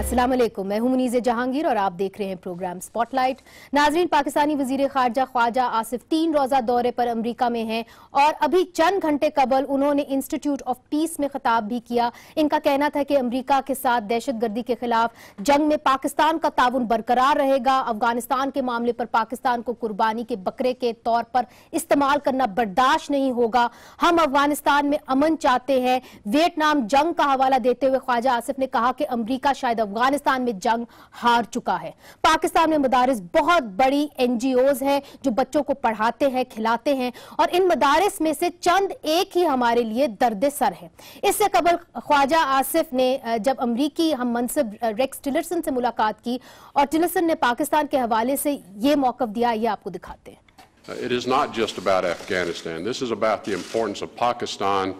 असलम मैं हूं मुनीज़ जहांगीर और आप देख रहे हैं प्रोग्राम स्पॉटलाइट नाजरीन पाकिस्तानी वजीर खारजा ख्वाजा आसिफ तीन रोज़ा दौरे पर अमरीका में हैं और अभी चंद घंटे कबल उन्होंने इंस्टीट्यूट ऑफ पीस में खिताब भी किया इनका कहना था कि अमरीका के साथ दहशत गर्दी के खिलाफ जंग में पाकिस्तान का ताउन बरकरार रहेगा अफगानिस्तान के मामले पर पाकिस्तान को कुर्बानी के बकरे के तौर पर इस्तेमाल करना बर्दाश्त नहीं होगा हम अफगानिस्तान में अमन चाहते हैं वियतनाम जंग का हवाला देते हुए ख्वाजा आसिफ ने कहा कि अमरीका शायद अफगानिस्तान में जंग हार चुका है पाकिस्तान में मदारस बहुत बड़ी एनजीओज हैं जो बच्चों को पढ़ाते हैं खिलाते हैं और इन मदारस में से चंद एक ही हमारे लिए दर्द सर है इससे कबल ख्वाजा आसिफ ने जब अमरीकी हम मनसब रेक्स टिलरसन से मुलाकात की और टिलरसन ने पाकिस्तान के हवाले से ये मौकफ दिया ये आपको दिखाते हैं It is not just about Afghanistan. This is about the importance of Pakistan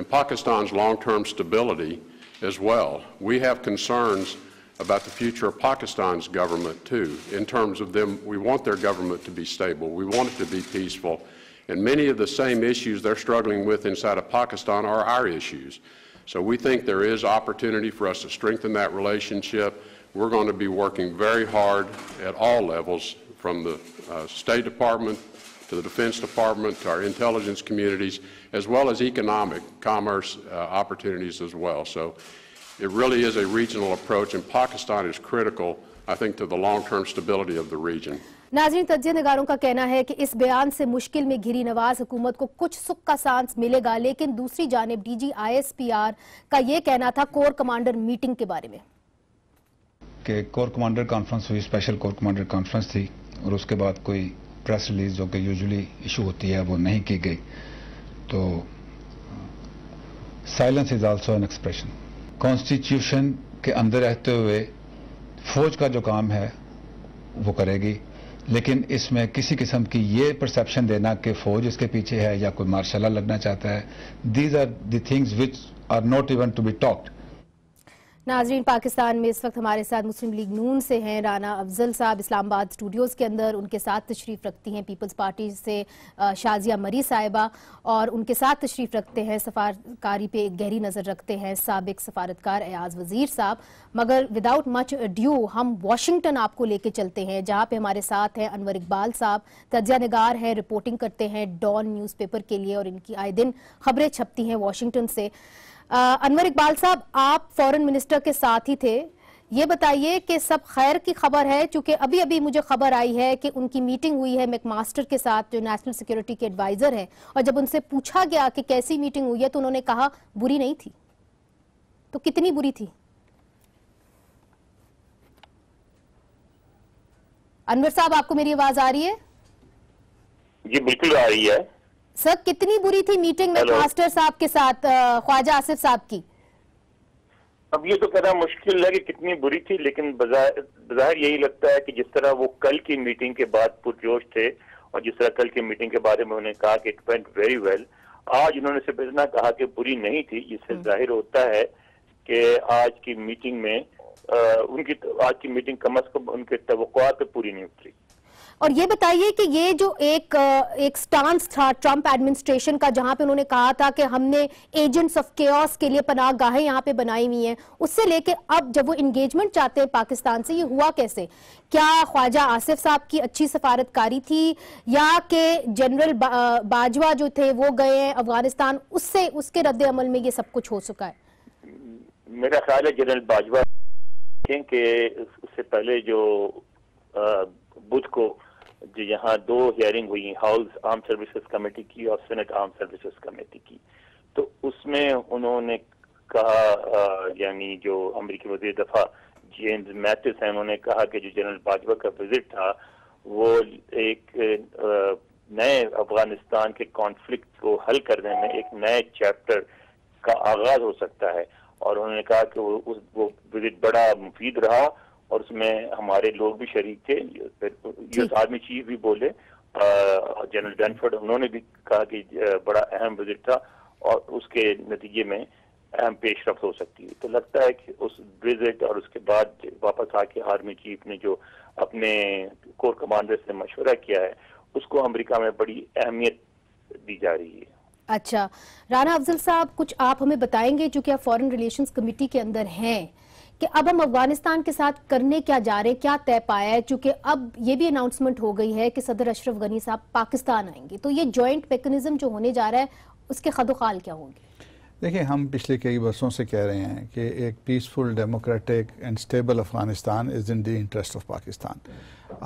and Pakistan's long-term stability as well. We have concerns about the future of Pakistan's government, too, in terms of them. We want their government to be stable. We want it to be peaceful. And many of the same issues they're struggling with inside of Pakistan are our issues. So we think there is opportunity for us to strengthen that relationship. We're going to be working very hard at all levels, from the uh, State Department to the Defense Department to our intelligence communities, as well as economic commerce uh, opportunities as well. So it really is a regional approach, and Pakistan is critical, I think, to the long-term stability of the region. नाजरीन तजिया नगारों का कहना है कि इस बयान से मुश्किल में घिरी नवाज हुकूमत को कुछ सुख का सांस मिलेगा लेकिन दूसरी जानब डीजी आईएसपीआर का ये कहना था कोर कमांडर मीटिंग के बारे में कि कोर कमांडर कॉन्फ्रेंस हुई स्पेशल कोर कमांडर कॉन्फ्रेंस थी और उसके बाद कोई प्रेस रिलीज जो कि यूजुअली इशू होती है वो नहीं की गई तो silence is also an expression constitution के अंदर रहते हुए फौज का जो काम है वो करेगी लेकिन इसमें किसी किस्म की ये परसेप्शन देना कि फौज इसके पीछे है या कोई मार्शाला लगना चाहता है these are the things which are not even to be talked नाजरीन पाकिस्तान में इस वक्त हमारे साथ मुस्लिम लीग नून से हैं राना अफजल साहब इस्लामाबाद स्टूडियोज़ के अंदर उनके साथ तशरीफ़ रखती हैं पीपल्स पार्टी से शाजिया मरी साहिबा और उनके साथ तशरीफ़ रखते हैं सफारकारी पे गहरी नज़र रखते हैं सबक सफारतकार एयाज वज़ीर साहब मगर विदाउट मच ड्यू हम वाशिंगटन आपको लेके चलते हैं जहाँ पर हमारे साथ हैं अनवर इकबाल साहब तजिया नगार हैं रिपोर्टिंग करते हैं डॉन न्यूज़ के लिए और इनकी आए दिन खबरें छपती हैं वाशिंगटन से अनवर इकबाल साहब आप फॉरेन मिनिस्टर के साथ ही थे ये बताइए कि सब खैर की खबर है चूंकि अभी अभी मुझे खबर आई है कि उनकी मीटिंग हुई है मैकमास्टर के साथ जो नेशनल सिक्योरिटी के एडवाइजर हैं और जब उनसे पूछा गया कि कैसी मीटिंग हुई है तो उन्होंने कहा बुरी नहीं थी तो कितनी बुरी थी अनवर साहब आपको मेरी आवाज आ रही है जी बिल्कुल आ रही है सर कितनी बुरी थी मीटिंग में मास्टर साहब के साथ ख्वाजा आसिफ साहब की अब ये तो कहना मुश्किल है कि कितनी बुरी थी लेकिन बाहर यही लगता है कि जिस तरह वो कल की मीटिंग के बाद पुरजोश थे और जिस तरह कल की मीटिंग के बारे में उन्होंने कहा कि इट वेंट वेरी वेल आज उन्होंने सिर्फ इतना कहा कि बुरी नहीं थी इससे हम्म। जाहिर होता है कि आज की मीटिंग में आ, उनकी आज की मीटिंग कम अज कम उनके तो पूरी नहीं उतरी और ये बताइए कि ये जो एक एक स्टांस था ट्रंप एडमिनिस्ट्रेशन का जहां पे उन्होंने कहा था कि हमने एजेंट्स ऑफ के के लिए पनाह गाहें यहाँ पे बनाई हुई हैं उससे लेके अब जब वो इंगेजमेंट चाहते हैं पाकिस्तान से ये हुआ कैसे क्या ख्वाजा आसिफ साहब की अच्छी सफारतकारी थी या के जनरल बा, बाजवा जो थे वो गए हैं अफगानिस्तान उससे उसके रद्द अमल में ये सब कुछ हो चुका है मेरा ख्याल है जनरल बाजवा के उससे पहले जो बुध को जो यहाँ दो हियरिंग हुई हाउस आर्म सर्विसेज कमेटी की और सेनेट आर्म सर्विसेज कमेटी की तो उसमें उन्होंने कहा यानी जो अमरीकी वजी दफा जेम्स मैथिस हैं उन्होंने कहा कि जो जनरल बाजवा का विजिट था वो एक नए अफगानिस्तान के कॉन्फ्लिक्ट को हल करने में एक नए चैप्टर का आगाज हो सकता है और उन्होंने कहा कि वो उस वो विजिट बड़ा मुफीद रहा और उसमें हमारे लोग भी शरीक थे यूएस आर्मी चीफ भी बोले जनरल डेनफर्ड उन्होंने भी कहा कि बड़ा अहम विजिट था और उसके नतीजे में अहम पेशरफ हो सकती है तो लगता है कि उस विजिट और उसके बाद वापस आके आर्मी चीफ ने जो अपने कोर कमांडर से मशवरा किया है उसको अमेरिका में बड़ी अहमियत दी जा रही है अच्छा राना अफजल साहब कुछ आप हमें बताएंगे जो कि आप फॉरेन रिलेशंस कमेटी के अंदर हैं कि अब हम अफगानिस्तान के साथ करने क्या जा रहे क्या तय पाया है चूंकि अब ये भी अनाउंसमेंट हो गई है कि सदर अशरफ गनी साहब पाकिस्तान आएंगे तो ये ज्वाइंट मैकेनिज्म जो होने जा रहा है उसके खदोखाल क्या होंगे देखिए हम पिछले कई वर्षों से कह रहे हैं कि एक peaceful democratic and stable Afghanistan is in the interest of Pakistan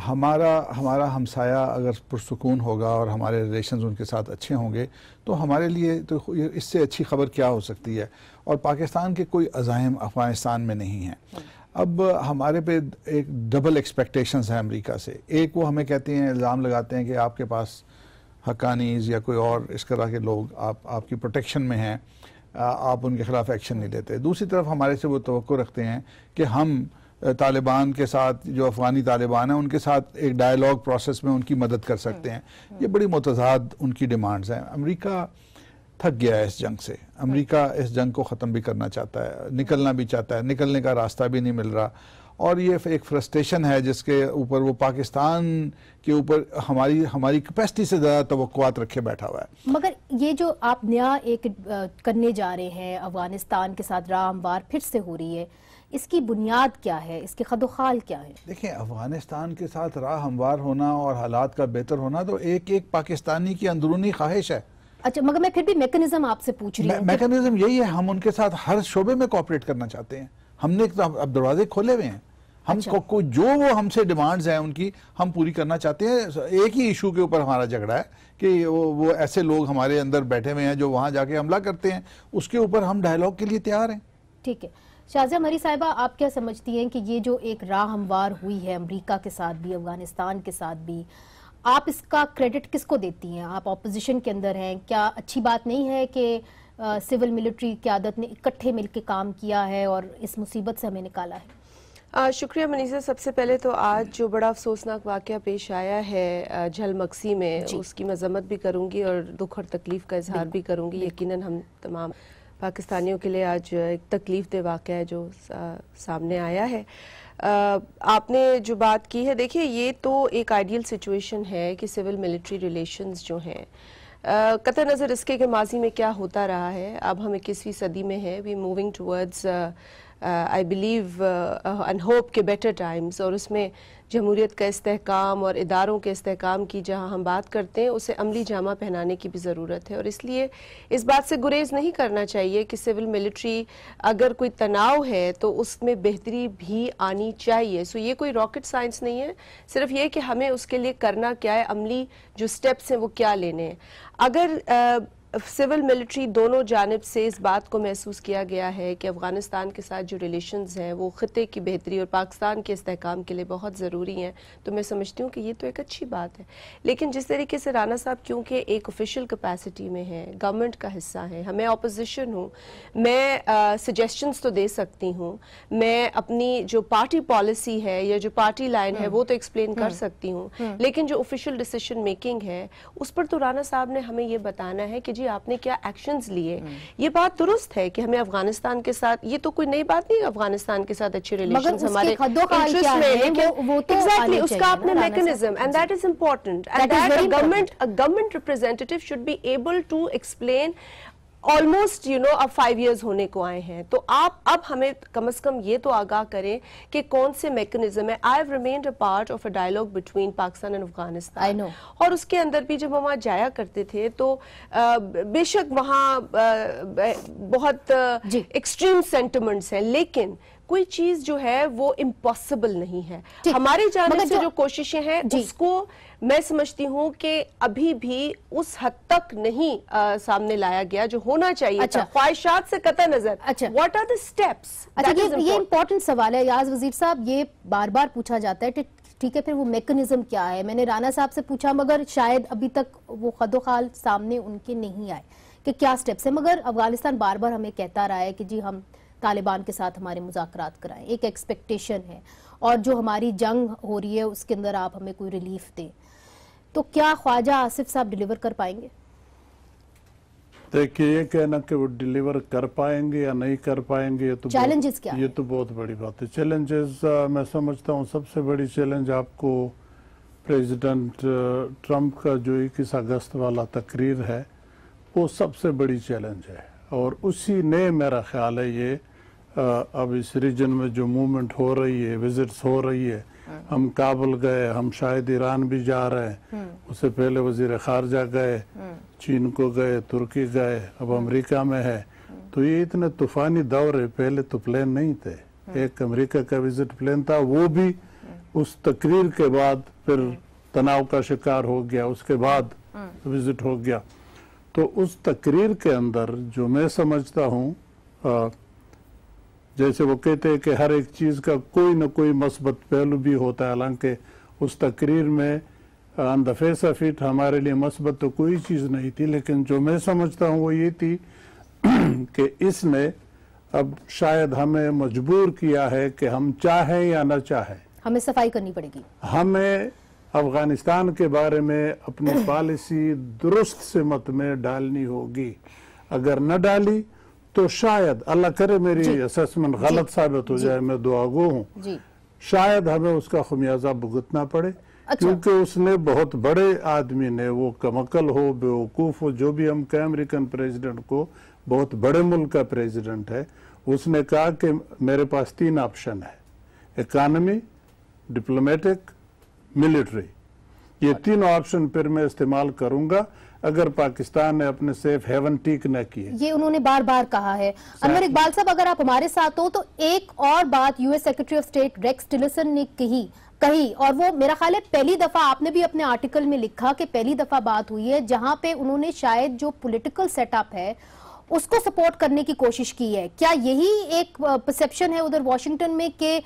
हमारा हमारा हमसाया अगर पुरसकून होगा और हमारे रिलेशन उनके साथ अच्छे होंगे तो हमारे लिए तो इससे अच्छी खबर क्या हो सकती है और पाकिस्तान के कोई अज़ाइम अफ़गानिस्तान में नहीं हैं अब हमारे पे एक डबल एक्सपेक्टेशंस हैं अमरीका से एक वो हमें कहते हैं इल्ज़ाम लगाते हैं कि आपके पास हकानीज़ या कोई और इस तरह के लोग आप आपकी प्रोटेक्शन में हैं आप उनके खिलाफ एक्शन नहीं लेते दूसरी तरफ हमारे से वो तो रखते हैं कि हम तालिबान के साथ जो अफ़गानी तालिबान है उनके साथ एक डायलॉग प्रोसेस में उनकी मदद कर सकते हैं हम्म। ये बड़ी मतजाद उनकी डिमांड्स हैं अमेरिका थक गया है इस जंग से अमेरिका इस जंग को ख़त्म भी करना चाहता है निकलना भी चाहता है निकलने का रास्ता भी नहीं मिल रहा और ये एक फ्रस्ट्रेशन है जिसके ऊपर वो पाकिस्तान के ऊपर हमारी हमारी कैपेसिटी से ज़्यादा तो रखे बैठा हुआ है मगर ये जो आप नया एक करने जा रहे हैं अफगानिस्तान के साथ रामवार फिर से हो रही है इसकी बुनियाद क्या है इसके खदोखाल क्या है देखिए अफगानिस्तान के साथ राह हमवार होना और हालात का बेहतर होना तो एक एक पाकिस्तानी की अंदरूनी ख्वाहिश है अच्छा मगर मैं फिर भी मैकेनिज्म आपसे पूछ रही हूँ मैकेनिज्म यही है हम उनके साथ हर शोबे में कॉपरेट करना चाहते हैं हमने तो अब दरवाजे खोले हुए हैं अच्छा। हमको को जो वो हमसे डिमांड्स हैं उनकी हम पूरी करना चाहते हैं एक ही इशू के ऊपर हमारा झगड़ा है कि वो वो ऐसे लोग हमारे अंदर बैठे हुए हैं जो वहाँ जाके हमला करते हैं उसके ऊपर हम डायलॉग के लिए तैयार हैं ठीक है शाजिया मरी साहिबा आप क्या समझती हैं कि ये जो एक राह हमवार हुई है अमरीका के साथ भी अफगानिस्तान के साथ भी आप इसका क्रेडिट किसको देती हैं आप अपोजिशन के अंदर हैं क्या अच्छी बात नहीं है कि सिविल मिलिट्री क्यादत ने इकट्ठे मिलकर काम किया है और इस मुसीबत से हमें निकाला है शुक्रिया मनीषा सबसे पहले तो आज जो बड़ा अफसोसनाक वाक़ पेश आया है झलमक्सी में उसकी मजम्मत भी करूँगी और दुख और तकलीफ़ का इजहार भी करूँगी यकीनन हम तमाम पाकिस्तानियों के लिए आज एक तकलीफ दे वाक़ है जो सा, सामने आया है आ, आपने जो बात की है देखिए ये तो एक आइडियल सिचुएशन है कि सिविल मिलिट्री रिलेशंस जो हैं कत नज़र इसके के माजी में क्या होता रहा है अब हम इक्कीसवीं सदी में हैं we moving towards I believe and hope के बेटर टाइम्स और उसमें जमहूरीत का इसकाम और इदारों के इसकाम की जहाँ हम बात करते हैं उसे अमली जामा पहनाने की भी ज़रूरत है और इसलिए इस बात से गुरेज नहीं करना चाहिए कि सिविल मिलिट्री अगर कोई तनाव है तो उसमें बेहतरी भी आनी चाहिए सो ये कोई रॉकेट साइंस नहीं है सिर्फ ये कि हमें उसके लिए करना क्या है अमली जो स्टेप्स हैं वो क्या लेने हैं अगर आ, uh, सिविल मिलिट्री दोनों जानब से इस बात को महसूस किया गया है कि अफ़गानिस्तान के साथ जो रिलेशंस हैं वो ख़त्े की बेहतरी और पाकिस्तान के इसकाम के लिए बहुत ज़रूरी हैं तो मैं समझती हूँ कि ये तो एक अच्छी बात है लेकिन जिस तरीके से राना साहब क्योंकि एक ऑफिशियल कैपेसिटी में है गवर्नमेंट का हिस्सा है मैं अपोजिशन हूँ मैं सजेशन्स तो दे सकती हूँ मैं अपनी जो पार्टी पॉलिसी है या जो पार्टी लाइन है हम्म। वो तो एक्सप्लेन कर हम्म। सकती हूँ हम्म। लेकिन जो ऑफिशियल डिसीशन मेकिंग है उस पर तो राना साहब ने हमें ये बताना है कि जी आपने क्या एक्शंस लिए हम्म। ये बात दुरुस्त है कि हमें अफगानिस्तान के साथ ये तो कोई नई बात नहीं है अफगानिस्तान के साथ अच्छे रिलेशन हमारे एग्जैक्टली तो उसका and that is important and government government representative should be able to explain almost you know अब फाइव इयर्स होने को आए हैं तो आप अब हमें कम से कम ये तो आगाह करें कि कौन से मैकेनिज्म है I have remain a part of a dialogue between Pakistan and Afghanistan I know और उसके अंदर भी जब हम वहाँ जाया करते थे तो बेशक वहाँ बहुत एक्सट्रीम सेंटिमेंट्स हैं लेकिन कोई चीज जो है वो इम्पॉसिबल नहीं है हमारे जानब से जो जो कोशिशें हैं उसको मैं समझती हूँ कि अभी भी उस हद तक नहीं आ, सामने लाया गया जो होना चाहिए अच्छा। ख्वाहिशात से कता नजर अच्छा व्हाट आर द स्टेप्स अच्छा ये इम्पोर्टेंट सवाल है याज वजीर साहब ये बार बार पूछा जाता है ठीक है फिर वो मेकनिज्म क्या है मैंने राना साहब से पूछा मगर शायद अभी तक वो खदोखाल सामने उनके नहीं आए कि क्या स्टेप्स है मगर अफगानिस्तान बार बार हमें कहता रहा है कि जी हम तालिबान के साथ हमारे मुजाकर कराएं एक एक्सपेक्टेशन है और जो हमारी जंग हो रही है उसके अंदर आप हमें कोई रिलीफ दें तो क्या ख्वाजा आसिफ साहब डिलीवर कर पाएंगे देखिए ये कहना कि वो डिलीवर कर पाएंगे या नहीं कर पाएंगे ये तो चैलेंजेस क्या ये तो बहुत बड़ी बात है चैलेंजेस मैं समझता हूँ सबसे बड़ी चैलेंज आपको प्रेसिडेंट ट्रंप का जो इक्कीस अगस्त वाला तकरीर है वो सबसे बड़ी चैलेंज है और उसी ने मेरा ख्याल है ये अब इस रीजन में जो मूवमेंट हो रही है विजिट्स हो रही है हाँ। हम काबुल गए हम शायद ईरान भी जा रहे हैं हाँ। उससे पहले वजीर खारजा गए हाँ। चीन को गए तुर्की गए अब अमेरिका में है तो ये इतने तूफानी दौर है पहले तो प्लान नहीं थे एक अमेरिका का विजिट प्लान था वो भी उस तकरीर के बाद फिर तनाव का शिकार हो गया उसके बाद विजिट हो गया तो उस तकरीर के अंदर जो मैं समझता हूँ जैसे वो कहते हैं कि हर एक चीज़ का कोई ना कोई मस्बत पहलू भी होता है हालांकि उस तकरीर में on the face of it हमारे लिए मस्बत तो कोई चीज़ नहीं थी लेकिन जो मैं समझता हूँ वो ये थी कि इसने अब शायद हमें मजबूर किया है कि हम चाहें या ना चाहें हमें सफाई करनी पड़ेगी हमें अफगानिस्तान के बारे में अपनी पॉलिसी दुरुस्त से मत में डालनी होगी अगर न डाली तो शायद अल्लाह करे मेरी असेसमेंट गलत साबित हो जाए मैं दुआगो हूँ शायद हमें उसका खुमियाजा भुगतना पड़े अच्छा। क्योंकि उसने बहुत बड़े आदमी ने वो कमकल हो बेवकूफ़ हो जो भी हम कहें अमेरिकन प्रेसिडेंट को बहुत बड़े मुल्क का प्रेसिडेंट है उसने कहा कि मेरे पास तीन ऑप्शन है इकानमी डिप्लोमेटिक मिलिट्री ये तीन ऑप्शन फिर मैं इस्तेमाल करूंगा अगर पाकिस्तान ने अपने सेफ हेवन टीक न किए ये उन्होंने बार बार कहा है अनवर इकबाल साहब अगर आप हमारे साथ हो तो एक और बात US secretary of state Rex Tillerson ने कही कही और वो मेरा ख्याल है पहली दफा आपने भी अपने आर्टिकल में लिखा कि पहली दफा बात हुई है जहां पे उन्होंने शायद जो पॉलिटिकल सेटअप है उसको सपोर्ट करने की कोशिश की है क्या यही एक परसेप्शन है उधर वॉशिंगटन में कि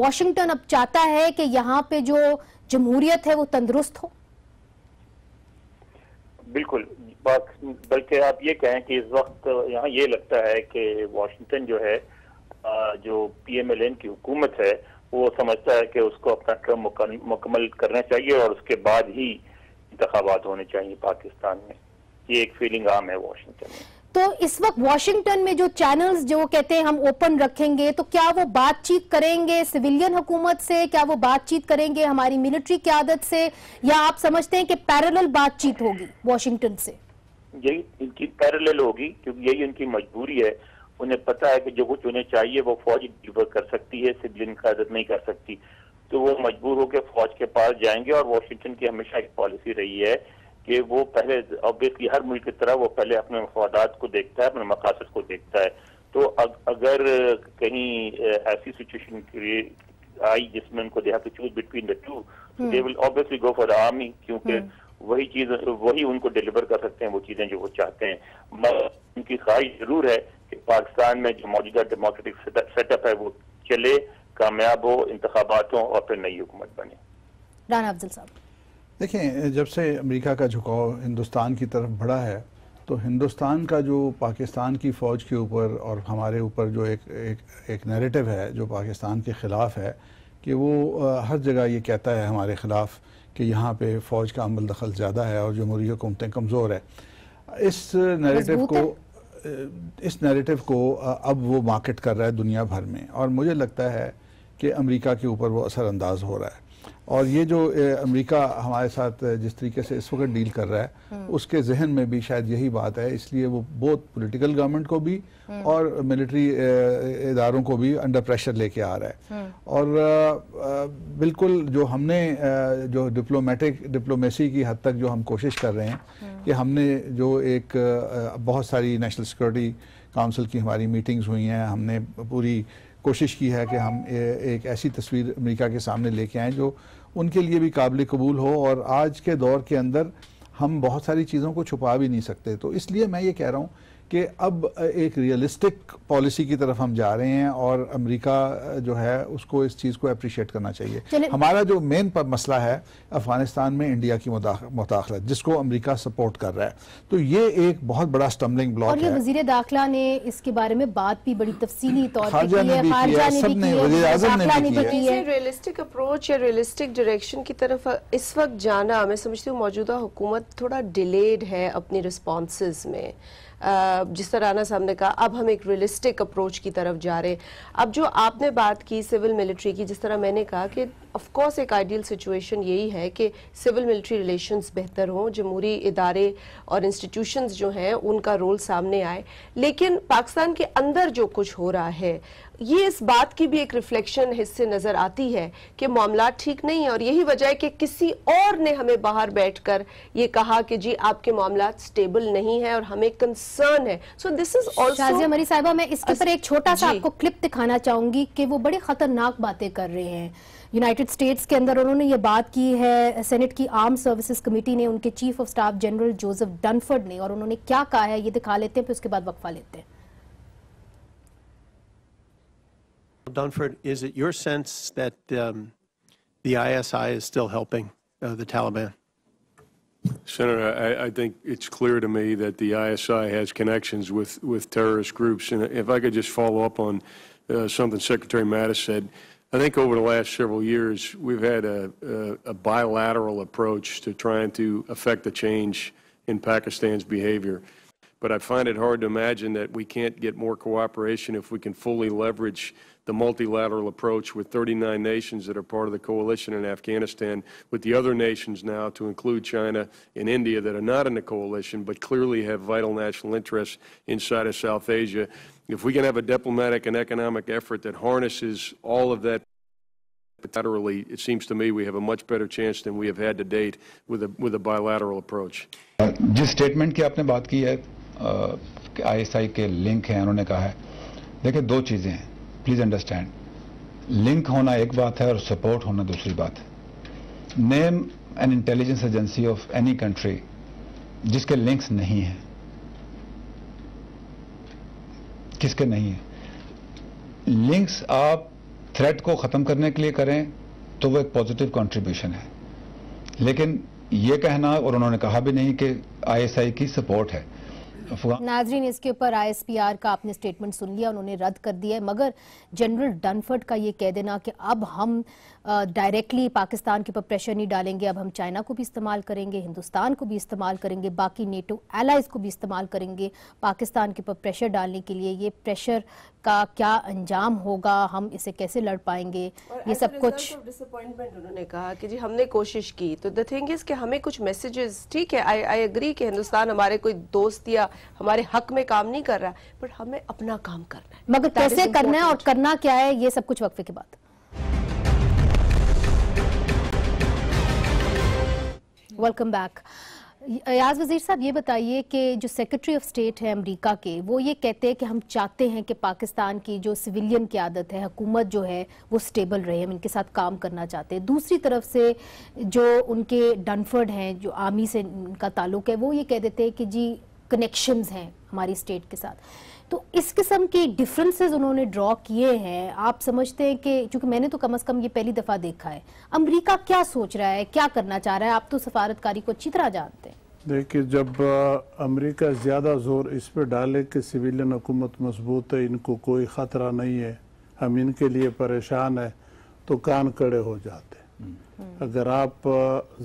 वॉशिंगटन अब चाहता है कि यहाँ पे जो जमहूरियत है वो तंदुरुस्त हो बिल्कुल बल्कि आप ये कहें कि इस वक्त यहाँ ये लगता है कि वॉशिंगटन जो है जो पीएमएलएन की हुकूमत है वो समझता है कि उसको अपना टर्म मुकम्मल करना चाहिए और उसके बाद ही इंतबात होने चाहिए पाकिस्तान में ये एक फीलिंग आम है वॉशिंगटन में तो इस वक्त वॉशिंगटन में जो चैनल्स जो कहते हैं हम ओपन रखेंगे तो क्या वो बातचीत करेंगे सिविलियन हुकूमत से क्या वो बातचीत करेंगे हमारी मिलिट्री क्यादत से या आप समझते हैं कि पैरेलल बातचीत होगी वॉशिंगटन से यही इनकी पैरेलल होगी क्योंकि यही उनकी मजबूरी है उन्हें पता है कि जो कुछ उन्हें चाहिए वो फौज डिलीवर कर सकती है सिविलियन क्यादत नहीं कर सकती तो वो मजबूर होकर फौज के पास जाएंगे और वॉशिंगटन की हमेशा एक पॉलिसी रही है कि वो पहले ऑब्वियसली हर मुल्क की तरह वो पहले अपने मफादात को देखता है अपने मकासद को देखता है तो अग, अगर कहीं ऐसी सिचुएशन आई जिसमें उनको देखा कि choose between the two they will obviously go for the army क्योंकि हम्म। वही चीज वही उनको डिलीवर कर सकते हैं वो चीजें जो वो चाहते हैं उनकी ख्वाहिश जरूर है कि पाकिस्तान में जो मौजूदा डेमोक्रेटिक सेटअप है वो चले कामयाब हो इंतबात हो और फिर नई हुकूमत बने राना अफजल साहब देखें जब से अमेरिका का झुकाव हिंदुस्तान की तरफ बढ़ा है तो हिंदुस्तान का जो पाकिस्तान की फ़ौज के ऊपर और हमारे ऊपर जो एक एक एक नैरेटिव है जो पाकिस्तान के ख़िलाफ़ है कि वो हर जगह ये कहता है हमारे ख़िलाफ़ कि यहाँ पे फ़ौज का अमल दखल ज़्यादा है और जमहूरी हुकूमतें कमज़ोर है इस नैरेटिव को इस नैरेटिव को अब वो मार्केट कर रहा है दुनिया भर में और मुझे लगता है कि अमेरिका के ऊपर वो असरअंदाज हो रहा है और ये जो अमेरिका हमारे साथ जिस तरीके से इस वक्त डील कर रहा है हम्म। उसके जहन में भी शायद यही बात है इसलिए वो बहुत पॉलिटिकल गवर्नमेंट को भी हम्म। और मिलिट्री इदारों को भी अंडर प्रेशर लेके आ रहा है हम्म। और बिल्कुल जो हमने जो डिप्लोमेटिक डिप्लोमेसी की हद तक जो हम कोशिश कर रहे हैं कि हमने जो एक बहुत सारी नेशनल सिक्योरिटी काउंसिल की हमारी मीटिंग्स हुई हैं हमने पूरी कोशिश की है कि हम एक ऐसी तस्वीर अमेरिका के सामने लेके आएँ जो उनके लिए भी काबिल कबूल हो और आज के दौर के अंदर हम बहुत सारी चीज़ों को छुपा भी नहीं सकते तो इसलिए मैं ये कह रहा हूँ कि अब एक रियलिस्टिक पॉलिसी की तरफ हम जा रहे हैं और अमेरिका जो है उसको इस चीज़ को अप्रिशिएट करना चाहिए हमारा जो मेन मसला है अफगानिस्तान में इंडिया की मुदाखलत जिसको अमेरिका सपोर्ट कर रहा है तो ये एक बहुत बड़ा स्टम्बलिंग ब्लॉक है वजीर दाखिला ने इसके बारे में बात भी बड़ी तफसी रियलिस्टिक अप्रोच या रियलिस्टिक डायरेक्शन की तरफ इस वक्त जाना मैं समझती हूँ मौजूदा हुकूमत थोड़ा डिलेड है अपने रिस्पॉन्स में जिस तरह ना साहब ने कहा अब हम एक रियलिस्टिक अप्रोच की तरफ जा रहे अब जो आपने बात की सिविल मिलिट्री की जिस तरह मैंने कहा कि ऑफ कोर्स एक आइडियल सिचुएशन यही है कि सिविल मिलिट्री रिलेशंस बेहतर हों जमहूरी इदारे और इंस्टीट्यूशंस जो हैं उनका रोल सामने आए लेकिन पाकिस्तान के अंदर जो कुछ हो रहा है ये इस बात की भी एक रिफ्लेक्शन हिस्से नज़र आती है कि मामला ठीक नहीं है और यही वजह है कि किसी और ने हमें बाहर बैठकर ये कहा कि जी आपके मामला स्टेबल नहीं है और हमें कंसर्न है सो दिस इज ऑल्सो मरी साहिबा मैं इसके ऊपर एक छोटा सा आपको क्लिप दिखाना चाहूंगी कि वो बड़े खतरनाक बातें कर रहे हैं यूनाइटेड स्टेट्स के अंदर उन्होंने ये बात की है सेनेट की आर्म सर्विसेज कमेटी ने उनके chief of staff general Joseph Dunford ने और उन्होंने क्या कहा है ये दिखा लेते हैं फिर उसके बाद वक्फा लेते हैं Dunford, is it your sense that um, the ISI is still helping uh, the Taliban? Senator, I, I, think it's clear to me that the ISI has connections with, with terrorist groups. And if I could just follow up on uh, something Secretary Mattis said, I think over the last several years we've had a, a, a bilateral approach to trying to affect the change in Pakistan's behavior. But I find it hard to imagine that we can't get more cooperation if we can fully leverage the multilateral approach with 39 nations that are part of the coalition in Afghanistan, with the other nations now, to include China and India, that are not in the coalition but clearly have vital national interests inside of South Asia. If we can have a diplomatic and economic effort that harnesses all of that bilaterally, it seems to me we have a much better chance than we have had to date with a, with a bilateral approach. Uh, जिस statement की आपने ISI के link हैं उन्होंने कहा है देखिए दो चीज़ें हैं प्लीज़ अंडरस्टैंड लिंक होना एक बात है और सपोर्ट होना दूसरी बात है name an intelligence agency of any country जिसके लिंक्स नहीं हैं किसके नहीं है लिंक्स आप थ्रेट को ख़त्म करने के लिए करें तो वो एक पॉजिटिव कंट्रीब्यूशन है लेकिन ये कहना और उन्होंने कहा भी नहीं कि आईएसआई की सपोर्ट है नाजरीन इसके ऊपर आईएसपीआर का आपने स्टेटमेंट सुन लिया उन्होंने रद्द कर दिया है मगर जनरल डनफर्ड का ये कह देना कि अब हम डायरेक्टली पाकिस्तान के ऊपर प्रेशर नहीं डालेंगे अब हम चाइना को भी इस्तेमाल करेंगे हिंदुस्तान को भी इस्तेमाल करेंगे बाकी नेटो एलाइज को भी इस्तेमाल करेंगे पाकिस्तान के ऊपर प्रेशर डालने के लिए ये प्रेशर का क्या अंजाम होगा हम इसे कैसे लड़ पाएंगे ये सब कुछ उन्होंने कहा कि जी हमने कोशिश की तो द थिंग इज कि हमें कुछ मैसेजेस ठीक है आई आई एग्री कि हिंदुस्तान हमारे कोई दोस्त या हमारे हक में काम नहीं कर रहा है बट हमें अपना काम करना है मगर कैसे करना है और अच्छा। करना क्या है ये सब कुछ वक्फे के बाद वेलकम बैक याज वजीर साहब ये बताइए कि जो सेक्रेटरी ऑफ स्टेट है अमेरिका के वो ये कहते हैं कि हम चाहते हैं कि पाकिस्तान की जो सिविलियन की आदत है हुकूमत जो है वो स्टेबल रहे हम इनके साथ काम करना चाहते हैं दूसरी तरफ से जो उनके डनफर्ड हैं जो आर्मी से उनका ताल्लुक है वो ये कह देते हैं कि जी कनेक्शन है हमारी स्टेट के साथ तो इस किस्म के डिफरेंसेस उन्होंने ड्रॉ किए हैं आप समझते हैं कि चूंकि मैंने तो कम अज कम ये पहली दफ़ा देखा है अमेरिका क्या सोच रहा है क्या करना चाह रहा है आप तो सफारतकारी को अच्छी तरह जानते हैं देखिए जब अमेरिका ज़्यादा जोर इस पर डाले कि सिविलियन हुकूमत मजबूत है इनको कोई ख़तरा नहीं है हम इनके लिए परेशान है तो कान कड़े हो जाते हम्म। अगर आप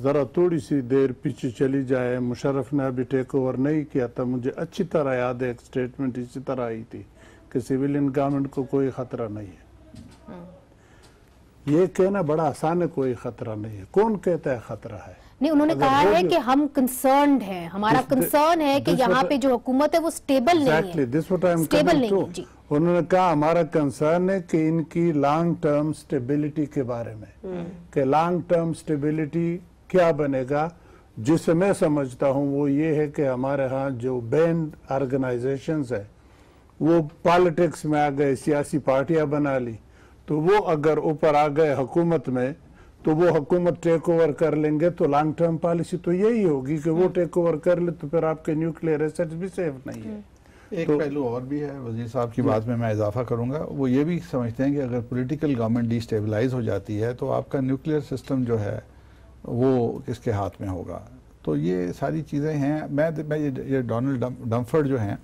ज़रा थोड़ी सी देर पीछे चली जाए मुशरफ ने अभी टेक ओवर नहीं किया था मुझे अच्छी तरह याद है एक स्टेटमेंट इसी तरह आई थी कि सिविलियन गवर्नमेंट को कोई ख़तरा नहीं है हम्म। ये कहना बड़ा आसान है कोई ख़तरा नहीं है कौन कहता है ख़तरा है नहीं उन्होंने कहा है कि हम कंसर्न हैं हमारा कंसर्न है कि यहाँ पे जो हुकूमत है वो स्टेबल नहीं है स्टेबल नहीं है उन्होंने कहा हमारा कंसर्न है कि इनकी लॉन्ग टर्म स्टेबिलिटी के बारे में हम्म। कि लॉन्ग टर्म स्टेबिलिटी क्या बनेगा जिसे मैं समझता हूँ वो ये है कि हमारे यहाँ जो बैंड ऑर्गेनाइजेशंस है वो पॉलिटिक्स में आ गए सियासी पार्टियां बना ली तो वो अगर ऊपर आ गए हुकूमत में तो वो हुकूमत टेक ओवर कर लेंगे तो लॉन्ग टर्म पॉलिसी तो यही होगी कि वो टेक हम्म। ओवर कर ले तो फिर आपके न्यूक्लियर एसेट्स भी सेफ नहीं है हम्म। एक तो, पहलू और भी है वजीर साहब की बात में मैं इजाफा करूँगा वो ये भी समझते हैं कि अगर पोलिटिकल गवर्नमेंट डिस्टेबलाइज हो जाती है तो आपका न्यूक्लियर सिस्टम जो है वो किसके हाथ में होगा तो ये सारी चीज़ें हैं मैं मैं ये, ये डोनल्ड डम्फर्ड जो हैं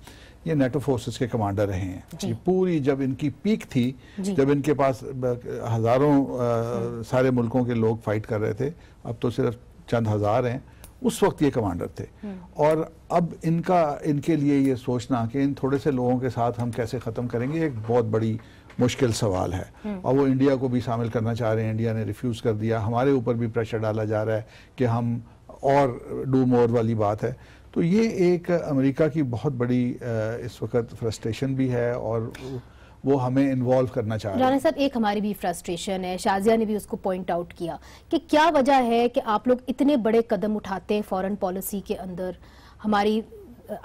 ये नेटो फोर्सेस के कमांडर रहे हैं ये पूरी जब इनकी पीक थी जब इनके पास हज़ारों सारे मुल्कों के लोग फाइट कर रहे थे अब तो सिर्फ चंद हज़ार हैं उस वक्त ये कमांडर थे और अब इनका इनके लिए ये सोचना कि इन थोड़े से लोगों के साथ हम कैसे ख़त्म करेंगे एक बहुत बड़ी मुश्किल सवाल है और वो इंडिया को भी शामिल करना चाह रहे हैं इंडिया ने रिफ्यूज़ कर दिया हमारे ऊपर भी प्रेशर डाला जा रहा है कि हम और डू मोर वाली बात है तो ये एक अमेरिका की बहुत बड़ी इस वक्त फ्रस्ट्रेशन भी है और वो हमें इन्वॉल्व करना चाह रहे हैं साहब एक हमारी भी फ्रस्ट्रेशन है शाजिया ने भी उसको पॉइंट आउट किया कि क्या वजह है कि आप लोग इतने बड़े कदम उठाते हैं फॉरेन पॉलिसी के अंदर हमारी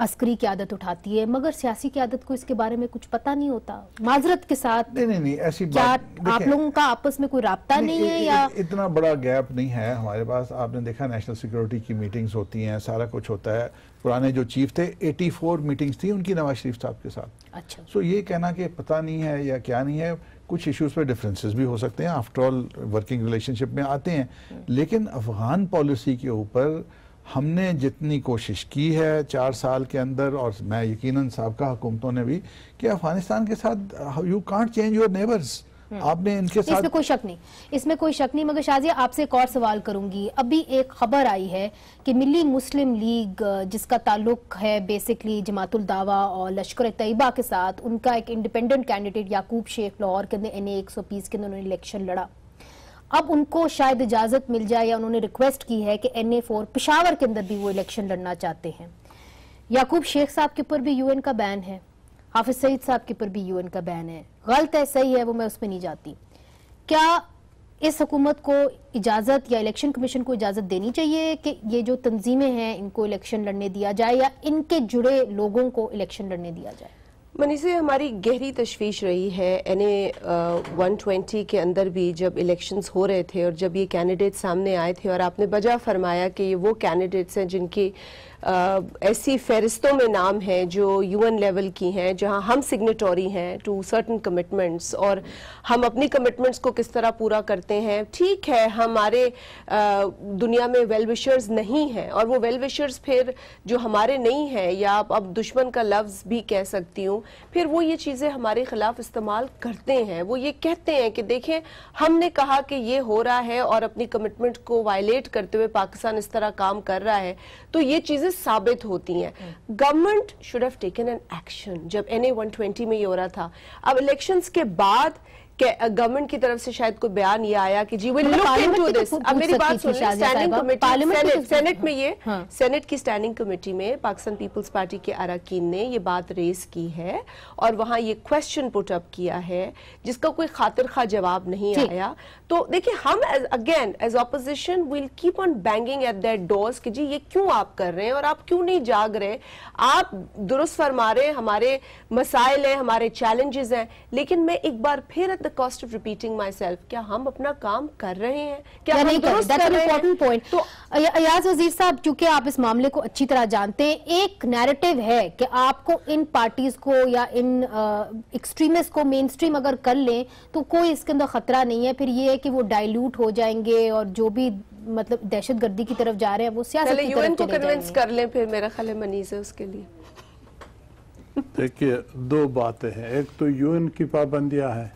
अस्करी की आदत उठाती है मगर सियासी की आदत को इसके बारे में कुछ पता नहीं होता माजरत के साथ नहीं नहीं नहीं ऐसी क्या बात, आप लोगों का आपस में कोई रहा नहीं, नहीं है या इतना बड़ा गैप नहीं है हमारे पास आपने देखा नेशनल सिक्योरिटी की मीटिंग्स होती हैं सारा कुछ होता है पुराने जो चीफ थे 84 मीटिंग्स थी उनकी नवाज शरीफ साहब के साथ अच्छा सो so, ये कहना कि पता नहीं है या क्या नहीं है कुछ इश्यूज पे डिफरेंसेस भी हो सकते हैं आफ्टर ऑल वर्किंग रिलेशनशिप में आते हैं हम्म। लेकिन अफगान पॉलिसी के ऊपर हमने जितनी कोशिश की है चार साल के अंदर और मैं यकीनन सबका हुकूमतों ने भी कि अफगानिस्तान के साथ you can't change your neighbours hmm. आपने इनके साथ इसमें कोई शक नहीं इसमें कोई शक नहीं मगर शाजी आपसे एक और सवाल करूंगी अभी एक खबर आई है कि मिली मुस्लिम लीग जिसका ताल्लुक है बेसिकली जमातुल दावा और लश्कर तैयबा के साथ उनका एक इंडिपेंडेंट कैंडिडेट याकूब शेख लाहौर के एन ए एक सौ बीस के अंदर उन्होंने इलेक्शन लड़ा अब उनको शायद इजाजत मिल जाए या उन्होंने रिक्वेस्ट की है कि एन ए फोर पिशावर के अंदर भी वो इलेक्शन लड़ना चाहते हैं याकूब शेख साहब के ऊपर भी यूएन का बैन है हाफिज सईद साहब के ऊपर भी यूएन का बैन है गलत है सही है वो मैं उसमें नहीं जाती क्या इस हुकूमत को इजाज़त या इलेक्शन कमीशन को इजाज़त देनी चाहिए कि ये जो तंजीमें हैं इनको इलेक्शन लड़ने दिया जाए या इनके जुड़े लोगों को इलेक्शन लड़ने दिया जाए मनीष हमारी गहरी तशवीश रही है एन ए वन ट्वेंटी के अंदर भी जब इलेक्शंस हो रहे थे और जब ये कैंडिडेट सामने आए थे और आपने बजा फरमाया कि ये वो कैंडिडेट्स हैं जिनकी ऐसी फहरिस्तों में नाम हैं जो यूएन लेवल की हैं जहां हम सिग्नेटोरी हैं टू सर्टन कमिटमेंट्स और हम अपनी कमिटमेंट्स को किस तरह पूरा करते हैं ठीक है हमारे आ, दुनिया में वेल विशर्स नहीं हैं और वो वेल विशर्स फिर जो हमारे नहीं हैं या आप अब दुश्मन का लफ्ज़ भी कह सकती हूँ फिर वो ये चीज़ें हमारे ख़िलाफ़ इस्तेमाल करते हैं वो ये कहते हैं कि देखें हमने कहा कि ये हो रहा है और अपनी कमिटमेंट को वायलेट करते हुए पाकिस्तान इस तरह काम कर रहा है तो ये चीज़ें साबित होती हैं government should have taken an action जब एन ए में ये हो रहा था अब इलेक्शंस के बाद गवर्नमेंट की तरफ से शायद कोई बयान ये आया कि जी विल लुक इनटू दिस अब मेरी बात सुन स्टैंडिंग कमेटी सेनेट, सेनेट में ये हाँ। सेनेट की स्टैंडिंग कमेटी में पाकिस्तान पीपल्स पार्टी के अरकान ने ये बात रेज की है और वहां ये क्वेश्चन पुट अप किया है जिसका कोई खातिर खा जवाब नहीं आया तो देखिए हम again as opposition will keep on banging at that doors कि जी ये क्यों आप कर रहे हैं और आप क्यों नहीं जाग रहे आप दुरुस्त फरमा रहे हमारे मसाइल हैं हमारे चैलेंजेस हैं लेकिन मैं एक बार फिर the cost of repeating myself क्या हम अपना काम कर रहे हैं क्या, नहीं कर रहे हैं पॉइंट तो अयाज वजीर साहब चूंकि आप इस मामले को अच्छी तरह जानते हैं एक नैरेटिव है कि आपको इन पार्टीज को या इन एक्सट्रीमिस्ट को मेन स्ट्रीम अगर कर लें तो कोई इसके अंदर खतरा नहीं है फिर ये है कि वो डायल्यूट हो जाएंगे और जो भी मतलब दहशत गर्दी की तरफ जा रहे हैं वो सियासत की तरफ को कन्विंस कर लें फिर मेरा ख्याल है मनीज है उसके लिए देखिए दो बातें हैं एक तो यूएन की पाबंदियां हैं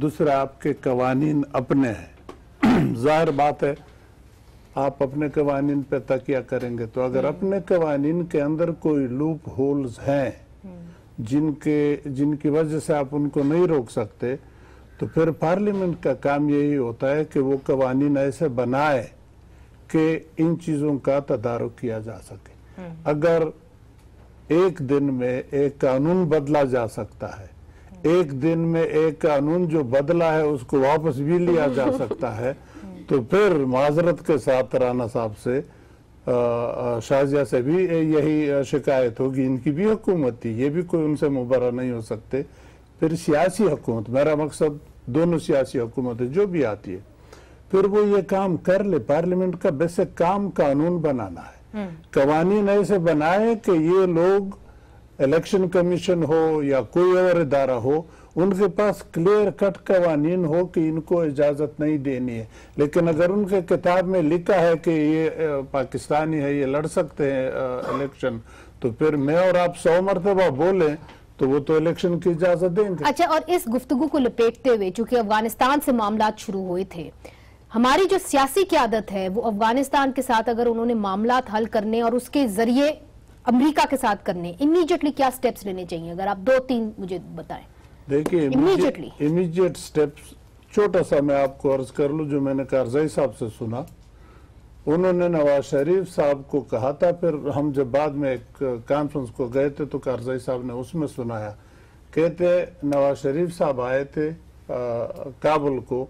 दूसरा आपके कवानीन अपने हैं ज़ाहिर बात है आप अपने कवानीन पर तकिया करेंगे तो अगर हम्म। अपने कवानीन के अंदर कोई लूप होल्स हैं हम्म। जिनके जिनकी वजह से आप उनको नहीं रोक सकते तो फिर पार्लियामेंट का काम यही होता है कि वो कवानीन ऐसे बनाए कि इन चीज़ों का तदारुक किया जा सके हम्म। अगर एक दिन में एक कानून बदला जा सकता है एक दिन में एक कानून जो बदला है उसको वापस भी लिया जा सकता है तो फिर माजरत के साथ राना साहब से शाहजिया से भी यही शिकायत होगी इनकी भी हुकूमत थी ये भी कोई उनसे मुबरा नहीं हो सकते फिर सियासी हुकूमत मेरा मकसद दोनों सियासी हुकूमत जो भी आती है फिर वो ये काम कर ले पार्लियामेंट का बेसिक काम कानून बनाना है हम्म। कवानीन ऐसे बनाए कि ये लोग इलेक्शन कमीशन हो या कोई और इदारा हो उनके पास क्लियर कट कवानी हो कि इनको इजाज़त नहीं देनी है लेकिन अगर उनके किताब में लिखा है कि ये पाकिस्तानी है ये लड़ सकते हैं इलेक्शन तो फिर मैं और आप सौ मरतबा बोले तो वो तो इलेक्शन की इजाज़त देंगे अच्छा और इस गुफ्तगु को लपेटते हुए चूंकि अफगानिस्तान से मामला शुरू हुए थे हमारी जो सियासी क्यादत है वो अफगानिस्तान के साथ अगर उन्होंने मामला हल करने और उसके जरिए अमेरिका के साथ करने इमीडिएटली क्या स्टेप्स लेने चाहिए अगर आप दो तीन मुझे बताएं देखिए इमीडिएटली इमीडिएट स्टेप्स छोटा सा मैं आपको अर्ज कर लूं जो मैंने कारजाई साहब से सुना उन्होंने नवाज शरीफ साहब को कहा था फिर हम जब बाद में एक कॉन्फ्रेंस को गए थे तो कारजाई साहब ने उसमें सुनाया कहते नवाज शरीफ साहब आए थे आ, काबुल को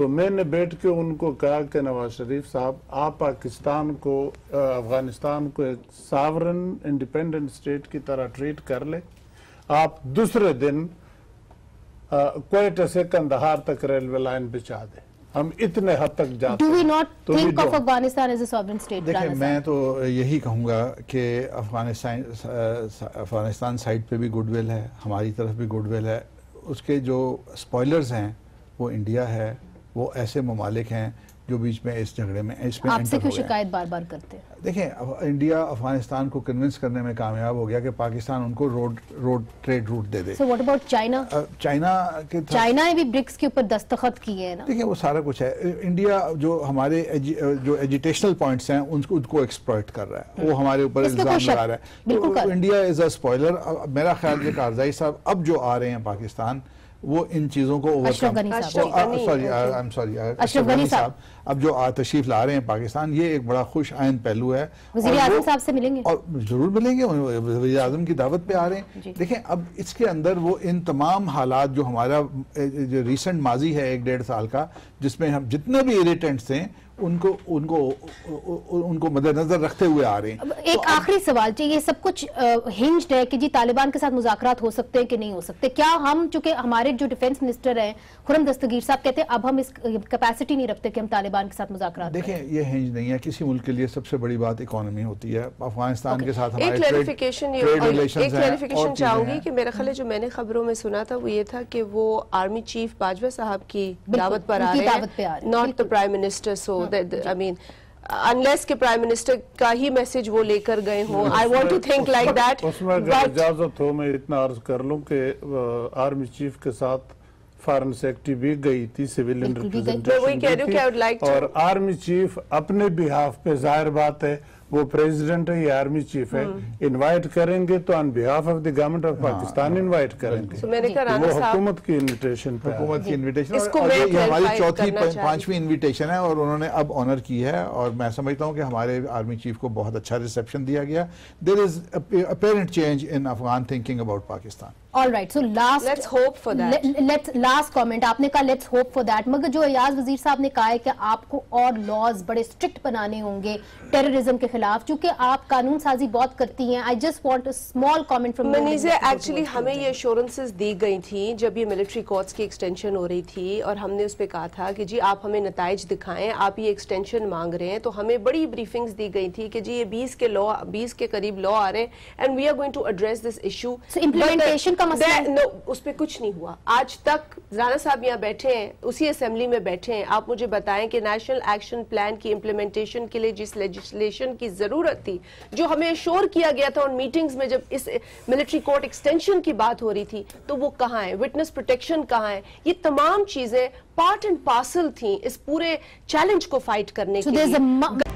तो मैंने बैठ के उनको कहा कि नवाज शरीफ साहब आप पाकिस्तान को अफगानिस्तान को एक सावरन इंडिपेंडेंट स्टेट की तरह ट्रीट कर ले आप दूसरे दिन क्वेटा से कंदहार तक रेलवे लाइन बिछा दे हम इतने हद तक जाते Do तो मैं तो यही कहूंगा कि अफगानिस्तान अफगानिस्तान साइड पे भी गुडविल है हमारी तरफ भी गुडविल है उसके जो स्पॉयलर्स हैं वो इंडिया है वो ऐसे ममालिक हैं जो बीच में इस झगड़े में इसमें आपसे क्यों शिकायत बार बार करते हैं देखें इंडिया अफगानिस्तान को कन्विंस करने में कामयाब हो गया कि पाकिस्तान उनको रोड रोड ट्रेड रूट दे दे व्हाट अबाउट चाइना चाइना के चाइना ने भी ब्रिक्स के ऊपर दस्तखत किए हैं ना देखिए वो सारा कुछ है इंडिया जो हमारे एजी, जो एजुटेशनल पॉइंट्स हैं उनको उनको एक्सप्लॉयट कर रहा है वो हम्म। हमारे ऊपर इल्जाम लगा रहा है तो इंडिया इज अ स्पॉयलर मेरा ख्याल ये कारजाई साहब अब जो आ रहे हैं पाकिस्तान वो इन चीज़ों को अब जो तशरीफ ला रहे हैं पाकिस्तान ये एक बड़ा खुश आयन पहलू है और जरूर मिलेंगे वजी अजम की दावत पे आ रहे हैं देखें अब इसके अंदर वो इन तमाम हालात जो हमारा जो रिसेंट माजी है एक डेढ़ साल का जिसमें हम जितने भी इरीटेंट्स थे उनको उनको उनको मद्देनजर रखते हुए आ रहे हैं तो एक तो आखिरी सवाल जी ये सब कुछ हिंज है कि जी तालिबान के साथ मुजाकरात हो सकते हैं कि नहीं हो सकते क्या हम चूंकि हमारे जो डिफेंस मिनिस्टर हैं खुरम दस्तगीर साहब कहते हैं अब हम इस कैपेसिटी नहीं रखते कि हम तालिबान के साथ मुजाकर देखें ये हिंज नहीं है किसी मुल्क के लिए सबसे बड़ी बात इकोनॉमी होती है अफगानिस्तान के साथ एक क्लैरिफिकेशन चाहूंगी कि मेरा ख्याल जो मैंने खबरों में सुना था वो ये था कि वो आर्मी चीफ बाजवा साहब की दावत पर आ रहे हैं not the prime minister so I mean unless के प्राइम मिनिस्टर का ही मैसेज वो लेकर गए हों I want to think like that उसमें अगर इजाजत हो मैं इतना अर्ज कर लूं कि आर्मी चीफ के साथ फॉरन सेक्रेटरी भी गई थी सिविल रिप्रेजेंटेशन और आर्मी चीफ अपने बिहाफ पे जाहिर बात है वो प्रेसिडेंट है या आर्मी चीफ है इनवाइट हम्म। करेंगे तो on behalf of the government of Pakistan invite करेंगे तो तो वो हुकूमत की इनविटेशन हुकूमत की इनविटेशन ये हमारी चौथी पांचवी इनविटेशन है और उन्होंने अब ऑनर की है और मैं समझता हूँ कि हमारे आर्मी चीफ को बहुत अच्छा रिसेप्शन दिया गया there is apparent change in Afghan thinking about Pakistan right. So last let's hope for that. Let, let's last comment. आपने कहा लेट्स होप फॉर दैट मगर जो अयाज वजीर साहब ने कहा है कि आपको और लॉज बड़े स्ट्रिक्ट बनाने होंगे टेररिज्म के खिलाफ चूंकि आप कानून साजी बहुत करती हैं I just want small comment from Maniza actually हमें ये एश्योरेंसेज दी गई थी जब ये मिलिट्री कोर्ट्स की एक्सटेंशन हो रही थी और हमने उस पर कहा था कि जी आप हमें नतज दिखाएं आप ये एक्सटेंशन मांग रहे हैं तो हमें बड़ी ब्रीफिंग दी गई थी कि जी ये बीस के लॉ बीस के करीब लॉ आ रहे हैं and we are going to address this issue implementation का मसला नो उस पर कुछ नहीं हुआ आज तक राना साहब यहाँ बैठे हैं उसी असेंबली में बैठे हैं आप मुझे बताएं कि नेशनल एक्शन प्लान की इम्प्लीमेंटेशन के लिए जिस लेजिस्लेशन की जरूरत थी जो हमें शोर किया गया था उन मीटिंग्स में जब इस मिलिट्री कोर्ट एक्सटेंशन की बात हो रही थी तो वो कहाँ है विटनेस प्रोटेक्शन कहाँ है ये तमाम चीजें पार्ट एंड पार्सल थी इस पूरे चैलेंज को फाइट करने so के लिए